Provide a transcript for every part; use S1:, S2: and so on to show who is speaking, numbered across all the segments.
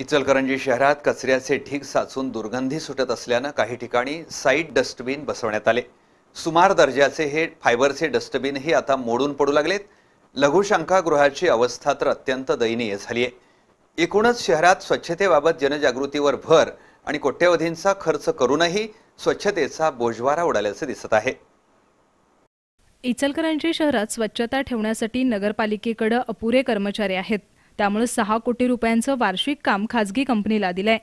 S1: इचलकरंजी शहरात कचऱ्याचे ढीग साचून दुर्गंधी सुटत असल्यानं काही ठिकाणी साईड डस्टबिन बसवण्यात आले सुमार दर्जाचे हे फायबरचे डस्टबिनही आता मोडून पडू लागलेत लघुशंकागृहाची अवस्था तर अत्यंत दयनीय झाली आहे एकूणच शहरात स्वच्छतेबाबत जनजागृतीवर भर आणि कोट्यवधींचा खर्च करूनही स्वच्छतेचा बोजवारा उडाल्याचं दिसत आहे
S2: इचलकरंजी शहरात स्वच्छता ठेवण्यासाठी नगरपालिकेकडे अपुरे कर्मचारी आहेत त्यामुळे सहा कोटी रुपयांचं वार्षिक काम खाजगी कंपनीला दिलंय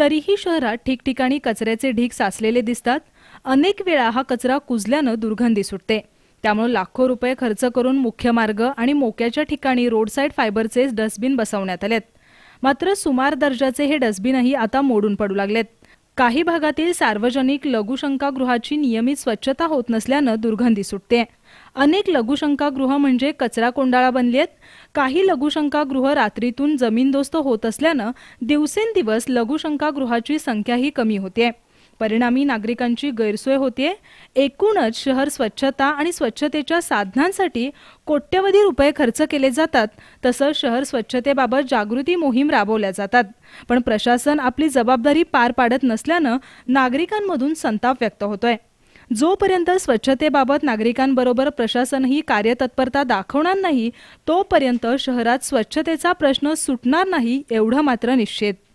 S2: तरीही शहरात ठिकठिकाणी कचऱ्याचे ढीग साचलेले दिसतात अनेक वेळा हा कचरा कुजल्यानं दुर्गंधी सुटते त्यामुळे लाखो रुपये खर्च करून मुख्य मार्ग आणि मोक्याच्या ठिकाणी रोड साईड फायबरचे डस्टबिन बसवण्यात आलेत मात्र सुमार दर्जाचे हे डस्टबिनही आता मोडून पडू लागलेत काही भागातील सार्वजनिक लघुशंकागृहाची नियमित स्वच्छता होत नसल्यानं दुर्गंधी सुटते अनेक लघुशंकागृह म्हणजे कचरा कोंडाळा बनली आहेत काही लघुशंकागृह रात्रीतून जमीनदोस्त होत असल्यानं दिवसेंदिवस लघुशंकागृहाची संख्याही कमी होते परिणामी नागरिकांची गैरसोय होते एकूणच शहर स्वच्छता आणि स्वच्छतेच्या साधनांसाठी कोट्यवधी रुपये खर्च केले जातात तसंच शहर स्वच्छतेबाबत जागृती मोहीम राबवल्या जातात पण प्रशासन आपली जबाबदारी पार पाडत नसल्यानं नागरिकांमधून संताप व्यक्त होतोय जोपर्यंत स्वच्छतेबाबत नागरिकांबरोबर प्रशासनही कार्यतत्परता दाखवणार नाही तोपर्यंत शहरात स्वच्छतेचा प्रश्न सुटणार नाही एवढं मात्र निश्चित